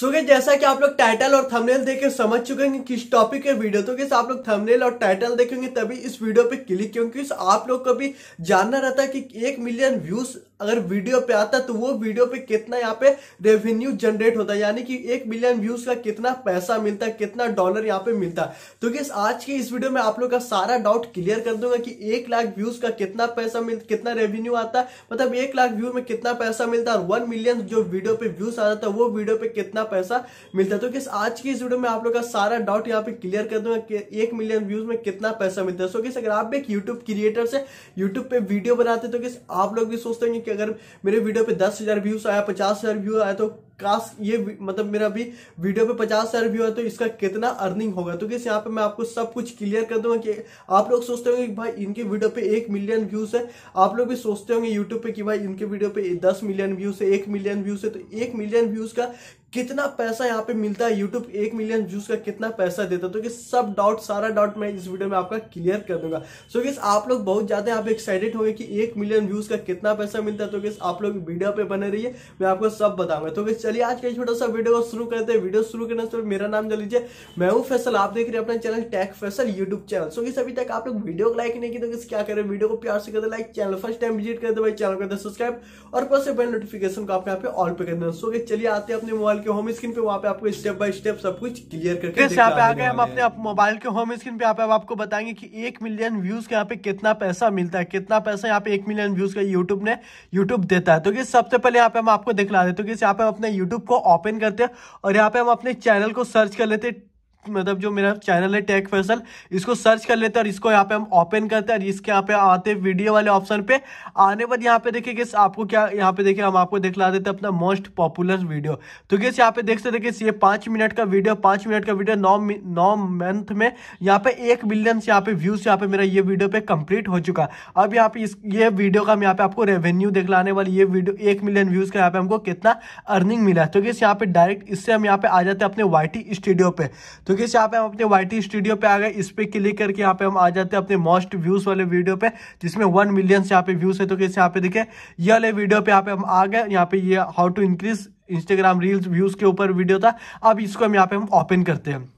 सो so, जैसा कि आप लोग टाइटल और थंबनेल देख समझ चुके हैं किस टॉपिक है वीडियो तो आप लोग थंबनेल और टाइटल देखेंगे तभी इस वीडियो पे क्लिक क्योंकि आप लोग को भी जानना रहता है कि एक मिलियन व्यूज अगर वीडियो पे आता तो वो वीडियो पे कितना यहाँ पे रेवेन्यू जनरेट होता है यानी कि एक मिलियन व्यूज का कितना पैसा मिलता है कितना डॉलर यहाँ पे मिलता है तो किस आज की इस वीडियो में आप लोग का सारा डाउट क्लियर कर दूंगा कि एक लाख व्यूज का कितना पैसा मिल कितना रेवेन्यू आता मतलब एक लाख व्यू में कितना पैसा मिलता है और वन मिलियन जो वीडियो पे व्यूज आ जाता है वो वीडियो पे कितना कितना पैसा मिलता है तो किस आज की इस वीडियो में आप लोग का सारा डाउट यहाँ पे क्लियर कर दूंगा कि एक मिलियन व्यूज में कितना पैसा मिलता है सो किस अगर आप भी एक यूट्यूब क्रिएटर से यूट्यूब पे वीडियो बनाते तो किस आप लोग भी सोचते होंगे कि अगर मेरे वीडियो पे दस व्यूज आया पचास व्यू आया तो काश ये मतलब मेरा भी वीडियो पे पचास हजार व्यू है तो इसका कितना अर्निंग होगा तो किस यहाँ पे मैं आपको सब कुछ क्लियर कर दूंगा कि आप लोग सोचते होंगे कि भाई इनके वीडियो पे एक मिलियन व्यूज है आप लोग भी सोचते होंगे यूट्यूब पे कि भाई इनके वीडियो पे दस मिलियन व्यूज है एक मिलियन व्यूज है तो एक मिलियन व्यूज का कितना पैसा यहाँ पे मिलता है यूट्यूब एक मिलियन व्यूज का कितना पैसा देता है तो कि सब डाउट सारा डाउट मैं इस वीडियो में आपका क्लियर कर दूंगा सो so, किस आप लोग बहुत ज्यादा यहाँ पे एक्साइटेड होंगे कि एक मिलियन व्यूज का कितना पैसा मिलता है तो किस आप लोग वीडियो पे बने रहिए मैं आपको सब बताऊंगा तो किस चलिए आज का छोटा सा वीडियो को शुरू करते हैं वीडियो शुरू करने से पहले मेरा नाम जान लीजिए मैं हूँ फैसल आप देख रहे हैं अपना channel Tech Faisal YouTube channel सो किस अभी तक आप लोग वीडियो को लाइक नहीं किया तो क्या करें वीडियो को प्यार से कर दे like channel first time visit करते भाई चैनल कर दे सब्सक्राइब और पास बेल नोटिफिकेशन को आप यहाँ पे ऑल पे कर देना सो चलिए आते हैं अपने मोबाइल के होम स्क्रीन पे वहाँ पे आपको स्टेप बाय स्टेप सब कुछ क्लियर करके यहाँ पे आ गए हम अपने मोबाइल के होम स्क्रीन पे पे आपको बताएंगे की एक मिलियन व्यूज के यहाँ पे कितना पैसा मिलता है कितना पैसा यहाँ पे एक मिलियन व्यूज का यूट्यूब ने यूट्यूब देता है तो सबसे पहले यहाँ पे हम आपको दिखला देते तो यहाँ पे अपने यूट्यूब को ओपन करते हैं और यहाँ पे हम अपने चैनल को सर्च कर लेते हैं मतलब जो मेरा चैनल है टेक फैसल इसको सर्च कर लेते हैं और इसको यहाँ पे हम ओपन करते हैं और इसके यहाँ पे आते वीडियो वाले ऑप्शन पे आने बाद यहाँ पे देखिए किस आपको क्या यहाँ पे देखिए हम आपको दिखला देते हैं अपना मोस्ट पॉपुलर वीडियो तो किस यहाँ पे देख सकते किस ये पांच मिनट का वीडियो पांच मिनट का वीडियो नौ नौ मंथ में यहाँ पे एक मिलियन से यहाँ पे व्यूज यहाँ पे मेरा ये वीडियो पे कंप्लीट हो चुका अब यहाँ पे इस ये वीडियो का हम यहाँ पे आपको रेवेन्यू दिखलाने वाली ये वीडियो एक मिलियन व्यूज का यहाँ पे हमको कितना अर्निंग मिला तो किस यहाँ पे डायरेक्ट इससे हम यहाँ पे आ जाते हैं अपने वाई स्टूडियो पे तो तो कैसे यहाँ पे हम अपने वाई स्टूडियो पे आ गए इस पर क्लिक करके यहाँ पे हम आ जाते हैं अपने मोस्ट व्यूज वाले वीडियो पे जिसमें वन मिलियन यहाँ पे व्यूज है तो कैसे यहाँ पे देखे ये वाले वीडियो पे यहाँ पे हम आ गए यहाँ पे ये how to increase Instagram reels views के ऊपर वीडियो था अब इसको हम यहाँ पे हम ओपन करते हैं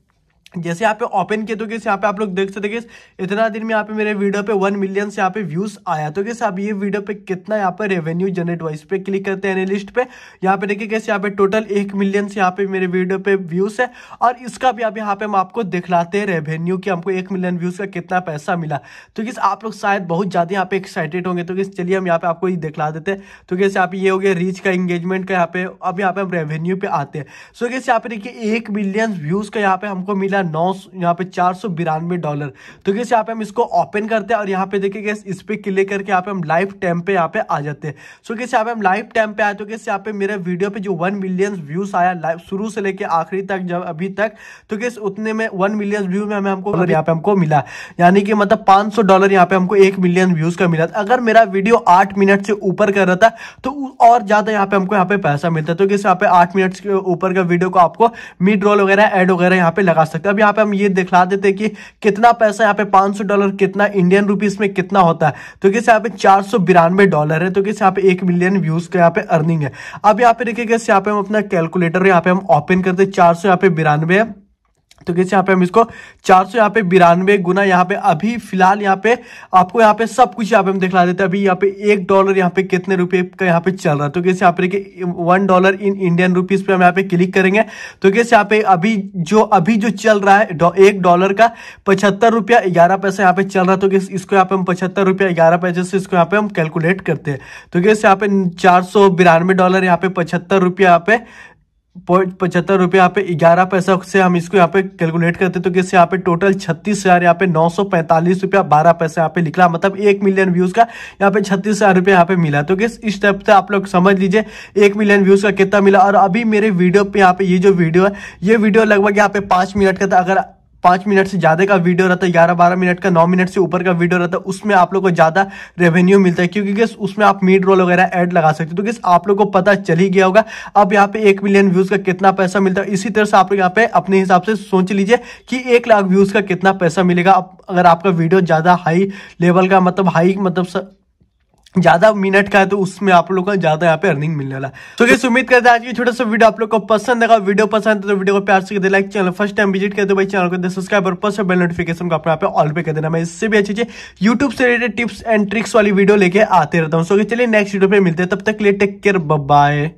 जैसे यहाँ पे ओपन किया तो कैसे यहाँ पे आप लोग देख सकते इतना दिन में यहाँ पे मेरे वीडियो पे वन मिलियन से यहाँ पे व्यूज आया तो कैसे आप ये वीडियो पे कितना यहाँ पे रेवेन्यू जनरेट हुआ इस पे क्लिक करते हैं एनालिस्ट पे यहाँ पे देखिए कैसे यहाँ पे टोटल एक मिलियन से यहाँ पे मेरे वीडियो पे व्यूज है और इसका भी आप यहाँ पे हम आपको दिखलाते हैं रेवेन्यू की हमको एक मिलियन व्यूज का कितना पैसा मिला तो किस आप लोग शायद बहुत ज्यादा यहाँ पे एक्साइटेड होंगे तो किस चलिए हम यहाँ पे आपको दिखला देते हैं तो कैसे आप ये हो गया रीच का एंगेजमेंट का यहाँ पे अब यहाँ पे हम रेवेन्यू पे आते हैं सो कैसे यहाँ पे देखिए एक मिलियन व्यूज का यहाँ पे हमको मिला नौ यहाँ पे चार सौ बिरानवे डॉलर तो कैसे यहाँ पे हम इसको ओपन करते हैं और यहाँ पे देखिए कैसे इस पर क्लिक करके यहाँ पे हम लाइव टाइम पे यहाँ पे आ जाते हैं सो कैसे यहाँ पे हम लाइव टाइम पे आए तो कैसे यहाँ पे मेरे वीडियो पे जो वन मिलियन व्यूज आया लाइव शुरू से लेकर आखिरी तक जब अभी तक तो कैसे उतने में वन मिलियन व्यू में हमें हमको यहाँ पे हमको मिला यानी कि मतलब पांच डॉलर यहाँ पे हमको एक मिलियन व्यूज का मिला अगर मेरा वीडियो आठ मिनट से ऊपर कर रहा था तो और ज्यादा यहाँ पे हमको यहाँ पे पैसा मिलता है तो कैसे यहाँ पे आठ मिनट के ऊपर का वीडियो को आपको मिड रोल वगैरह एड वगैरह यहाँ पे लगा सकते हैं मतलब यहाँ पे हम ये दिखला देते कि कितना पैसा यहाँ पे 500 डॉलर कितना इंडियन रुपीस में कितना होता है तो किस यहाँ पे चार डॉलर है तो किस यहाँ पे एक मिलियन व्यूज का यहाँ पे अर्निंग है अब यहाँ पे देखिए कैसे यहाँ पे हम अपना कैलकुलेटर यहाँ पे हम ओपन करते चार सौ यहाँ पे बिरानवे है तो कैसे यहाँ पे हम इसको चार सौ यहाँ पे बिरानवे गुना यहाँ पे अभी फिलहाल यहाँ पे आपको यहाँ पे सब कुछ यहाँ पे हम दिखला देते हैं अभी यहाँ पे एक डॉलर यहाँ पे कितने रुपए का यहाँ पे चल रहा है तो कैसे यहाँ पे देखिए one dollar in Indian rupees पे हम यहाँ पे क्लिक करेंगे तो कैसे यहाँ पे अभी जो अभी जो चल रहा है एक डॉलर का पचहत्तर रुपया ग्यारह पैसा यहाँ पे चल रहा है तो कैसे इसको यहाँ पे हम पचहत्तर रुपया ग्यारह पैसे से इसको यहाँ पे हम कैलकुलेट करते हैं तो कैसे यहाँ पे चार डॉलर यहाँ पे पचहत्तर रुपया यहाँ पे पॉइंट पचहत्तर रुपये यहाँ पे ग्यारह पैसा से हम इसको यहाँ पे कैलकुलेट करते तो किस यहाँ पे टोटल छत्तीस हज़ार यहाँ पे नौ सौ पैंतालीस रुपया बारह पैसा यहाँ पे निकला मतलब एक मिलियन व्यूज़ का यहाँ पे छत्तीस हज़ार रुपये यहाँ पे मिला तो किस इस टाइप से आप लोग समझ लीजिए एक मिलियन व्यूज़ का कितना मिला और अभी मेरे वीडियो पर यहाँ पे ये जो वीडियो है ये वीडियो लगभग यहाँ पे पाँच मिनट का था अगर पाँच मिनट से ज़्यादा का वीडियो रहता है ग्यारह बारह मिनट का नौ मिनट से ऊपर का वीडियो रहता है उसमें आप लोग को ज़्यादा रेवेन्यू मिलता है क्योंकि गैस उसमें आप मीड रोल वगैरह एड लगा सकते हो तो गैस आप लोग को पता चल ही गया होगा अब यहाँ पे एक मिलियन व्यूज़ का कितना पैसा मिलता है इसी तरह से आप लोग यहाँ पे अपने हिसाब से सोच लीजिए कि एक लाख व्यूज़ का कितना पैसा मिलेगा अगर आपका वीडियो ज़्यादा हाई लेवल का मतलब हाई मतलब ज्यादा मिनट का है तो उसमें आप लोग का ज्यादा यहाँ पे अर्निंग मिलने वाला है तो so, उम्मीद करते हैं आज की छोटा सा वीडियो आप लोग को पसंद आएगा वीडियो पसंद है तो वीडियो को प्यार से दे like channel first time visit करते भाई चैनल को सब्सक्राइब और पर्स बेल नोटिफिकेशन को आप ऑल पे कर देना मैं इससे भी अच्छी अच्छी यूट्यूब से रिलेटेड टिप्स एंड ट्रिक्स वाली वीडियो लेके आते रहता हूँ सो चलिए नेक्स्ट वीडियो पे मिलते हैं तब तक लिए टेक केयर बाय